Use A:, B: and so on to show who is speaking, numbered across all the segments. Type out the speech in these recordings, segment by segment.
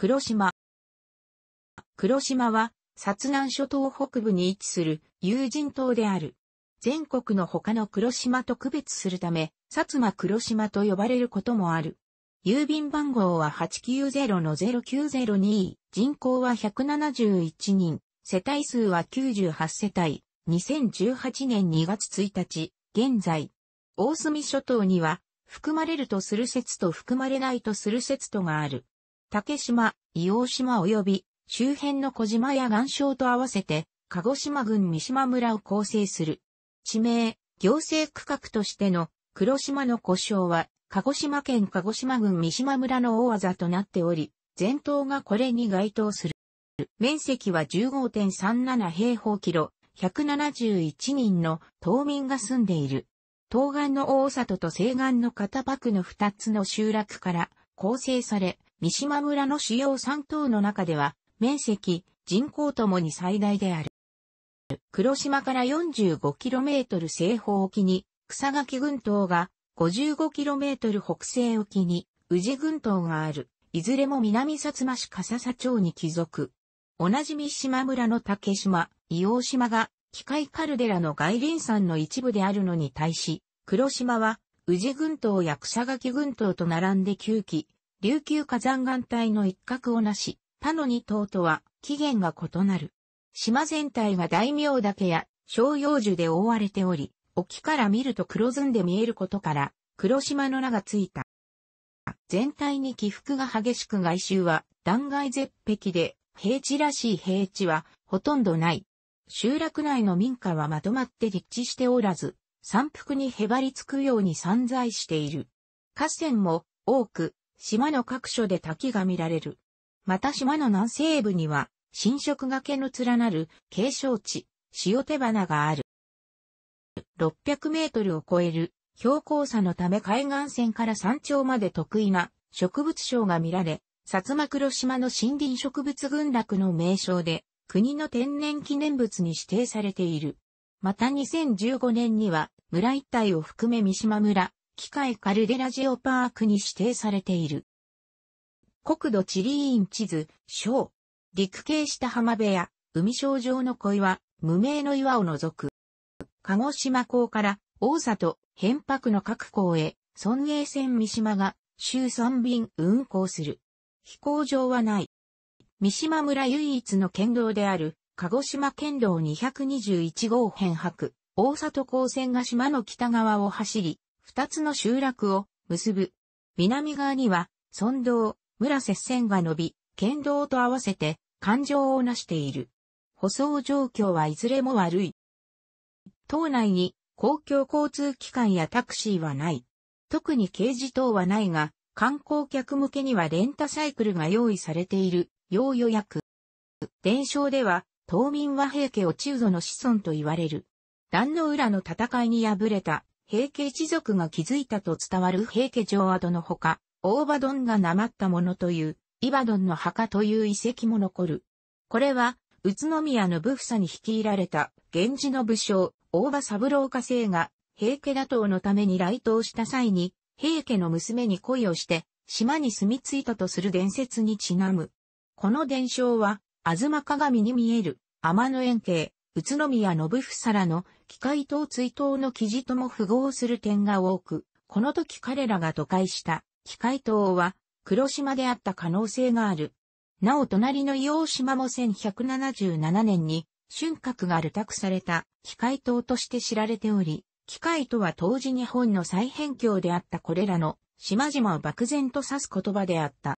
A: 黒島。黒島は、薩南諸島北部に位置する有人島である。全国の他の黒島と区別するため、薩摩黒島と呼ばれることもある。郵便番号は890-09022、人口は171人、世帯数は98世帯、2018年2月1日、現在。大隅諸島には、含まれるとする説と含まれないとする説とがある。竹島、伊黄島及び周辺の小島や岩礁と合わせて、鹿児島郡三島村を構成する。地名、行政区画としての黒島の故障は、鹿児島県鹿児島郡三島村の大技となっており、全島がこれに該当する。面積は15.37平方キロ、171人の島民が住んでいる。東岸の大里と西岸の片クの2つの集落から構成され、三島村の主要3島の中では、面積、人口ともに最大である。黒島から 45km 西方沖に、草垣群島が 55km 北西沖に、宇治群島がある。いずれも南薩摩市笠佐町に帰属。同じ三島村の竹島、伊黄島が、機械カルデラの外輪山の一部であるのに対し、黒島は、宇治群島や草垣群島と並んで9基、琉球火山岩帯の一角をなし、他の二島とは起源が異なる。島全体は大名岳や商用樹で覆われており、沖から見ると黒ずんで見えることから、黒島の名がついた。全体に起伏が激しく外周は断崖絶壁で、平地らしい平地はほとんどない。集落内の民家はまとまって立地しておらず、山腹にへばりつくように散在している。河川も多く、島の各所で滝が見られる。また島の南西部には、新色崖の連なる景勝地、塩手花がある。600メートルを超える標高差のため海岸線から山頂まで得意な植物賞が見られ、薩摩黒島の森林植物群落の名称で国の天然記念物に指定されている。また2015年には村一帯を含め三島村、機械カルデラジオパークに指定されている。国土地理院地図、小。陸系下浜辺や海小上の小岩、無名の岩を除く。鹿児島港から大里、辺白の各港へ、村営線三島が週3便運航する。飛行場はない。三島村唯一の県道である、鹿児島県道221号辺白、大里港線が島の北側を走り、二つの集落を結ぶ。南側には、村道、村接線が伸び、県道と合わせて、環状をなしている。舗装状況はいずれも悪い。島内に公共交通機関やタクシーはない。特に軽自等はないが、観光客向けにはレンタサイクルが用意されている、要予約。伝承では、島民は平家を中土の子孫と言われる。壇の浦の戦いに敗れた平家一族が築いたと伝わる平家城跡のほか、大場丼がなまったものという、伊バ丼の墓という遺跡も残る。これは、宇都宮信房に率いられた、源氏の武将、大場三郎家政が、平家打倒のために来島した際に、平家の娘に恋をして、島に住み着いたとする伝説にちなむ。この伝承は、吾妻鏡に見える、天の円形、宇都宮信房らの機械等追悼の記事とも符合する点が多く、この時彼らが都会した機械等は黒島であった可能性がある。なお隣の伊黄島も1177年に春閣がタクされた機械島として知られており、機械とは当時日本の再編境であったこれらの島々を漠然と指す言葉であった。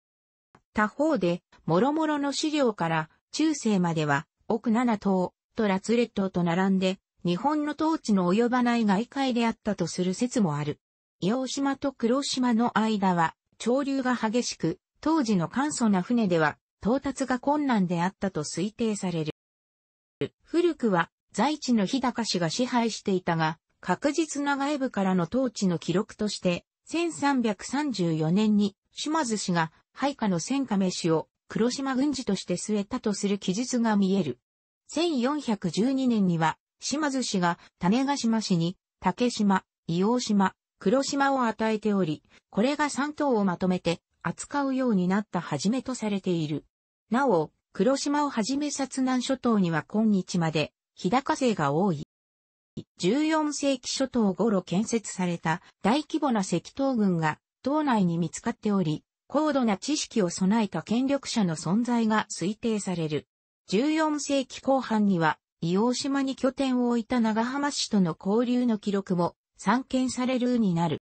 A: 他方で、諸々の資料から中世までは奥七島とラツレ島と並んで日本の統治の及ばない外界であったとする説もある。伊予島と黒島の間は潮流が激しく、当時の簡素な船では到達が困難であったと推定される。古くは在地の日高氏が支配していたが、確実な外部からの統治の記録として、1334年に島津氏が配下の千亀氏を黒島軍事として据えたとする記述が見える。1412年には島津氏が種ヶ島氏に竹島、伊黄島、黒島を与えており、これが3島をまとめて扱うようになったはじめとされている。なお、黒島をはじめ殺南諸島には今日まで日高勢が多い。14世紀島頭頃建設された大規模な石頭群が島内に見つかっており、高度な知識を備えた権力者の存在が推定される。14世紀後半には伊黄島に拠点を置いた長浜市との交流の記録も散見されるになる。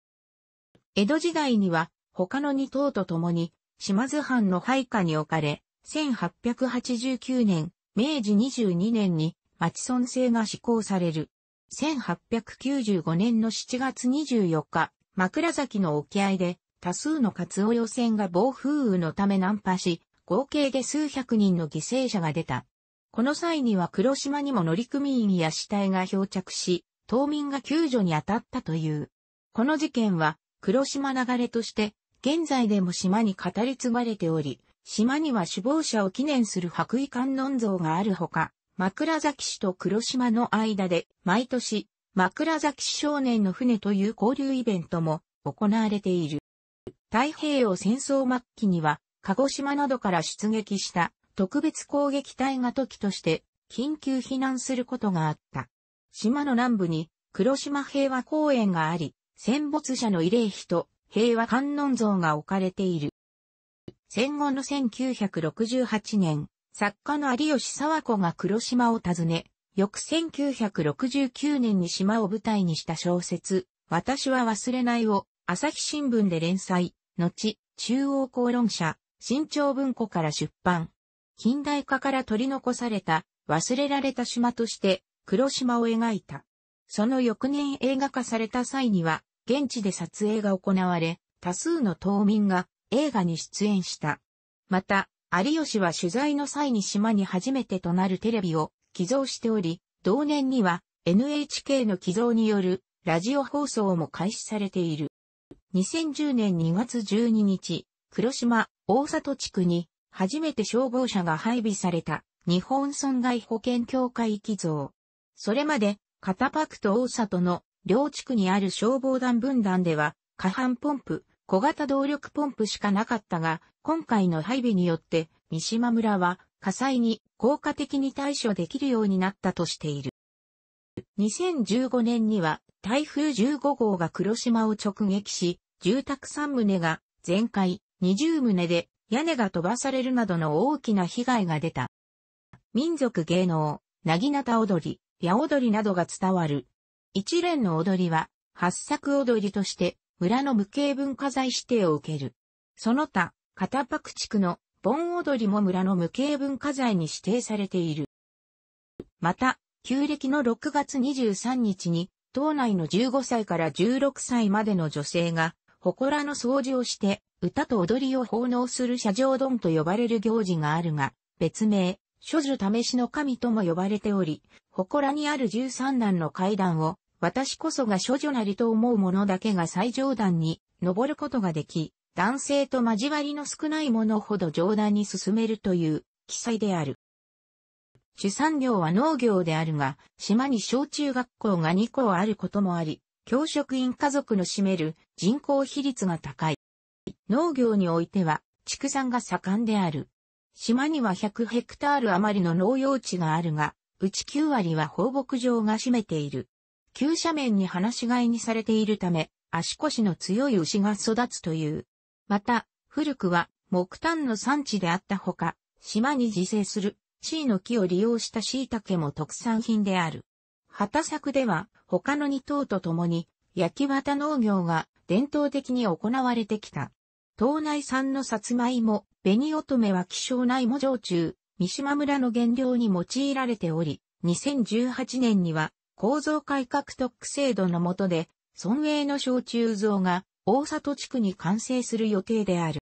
A: 江戸時代には他の二島と共に島津藩の配下に置かれ、1889年、明治22年に町村制が施行される。1895年の7月24日、枕崎の沖合で多数のカツオ漁船が暴風雨のため難破し、合計で数百人の犠牲者が出た。この際には黒島にも乗組員や死体が漂着し、島民が救助に当たったという。この事件は、黒島流れとして、現在でも島に語り継がれており、島には首謀者を記念する白衣観音像があるほか、枕崎市と黒島の間で、毎年、枕崎市少年の船という交流イベントも行われている。太平洋戦争末期には、鹿児島などから出撃した特別攻撃隊が時として緊急避難することがあった。島の南部に黒島平和公園があり、戦没者の慰霊碑と平和観音像が置かれている。戦後の1968年、作家の有吉沢子が黒島を訪ね、翌1969年に島を舞台にした小説、私は忘れないを朝日新聞で連載、後、中央公論社、新潮文庫から出版。近代化から取り残された忘れられた島として黒島を描いた。その翌年映画化された際には現地で撮影が行われ、多数の島民が映画に出演した。また、有吉は取材の際に島に初めてとなるテレビを寄贈しており、同年には NHK の寄贈によるラジオ放送も開始されている。2010年2月12日、黒島大里地区に初めて消防車が配備された日本損害保険協会寄贈。それまで、片パクと大里の両地区にある消防団分団では、下半ポンプ、小型動力ポンプしかなかったが、今回の配備によって、三島村は火災に効果的に対処できるようになったとしている。2015年には台風15号が黒島を直撃し、住宅3棟が全壊、20棟で屋根が飛ばされるなどの大きな被害が出た。民族芸能、なぎなた踊り、八踊りなどが伝わる。一連の踊りは、八作踊りとして、村の無形文化財指定を受ける。その他、片パク地区の盆踊りも村の無形文化財に指定されている。また、旧暦の6月23日に、島内の15歳から16歳までの女性が、祠の掃除をして、歌と踊りを奉納する社上丼と呼ばれる行事があるが、別名、諸女試しの神とも呼ばれており、祠にある十三段の階段を、私こそが諸女なりと思う者だけが最上段に登ることができ、男性と交わりの少ない者ほど上段に進めるという記載である。主産業は農業であるが、島に小中学校が2校あることもあり、教職員家族の占める人口比率が高い。農業においては畜産が盛んである。島には100ヘクタール余りの農用地があるが、うち9割は放牧場が占めている。急斜面に放し飼いにされているため、足腰の強い牛が育つという。また、古くは木炭の産地であったほか、島に自生する地位の木を利用した椎茸も特産品である。畑作では他の2頭と共に焼き綿農業が伝統的に行われてきた。島内産のさつまいも、紅乙女は希少なも常駐、三島村の原料に用いられており、2018年には構造改革特区制度の下で、村営の焼酎像が大里地区に完成する予定である。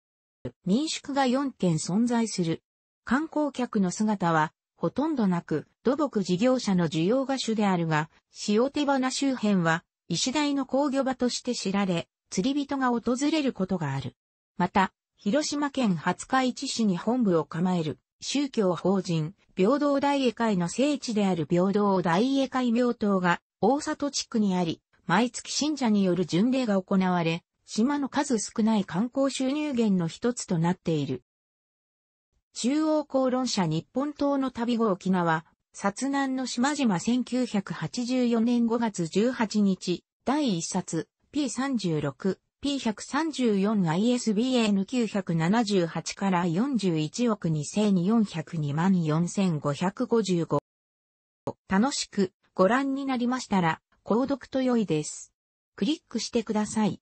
A: 民宿が4軒存在する。観光客の姿はほとんどなく、土木事業者の需要が主であるが、塩手花周辺は石台の工業場として知られ、釣り人が訪れることがある。また、広島県廿日市市に本部を構える宗教法人平等大絵会の聖地である平等大絵会病棟が大里地区にあり、毎月信者による巡礼が行われ、島の数少ない観光収入源の一つとなっている。中央公論者日本島の旅後沖縄、殺難の島々1984年5月18日、第1冊、P36、P134ISBN978 から41億2402万4555。楽しくご覧になりましたら、購読と良いです。クリックしてください。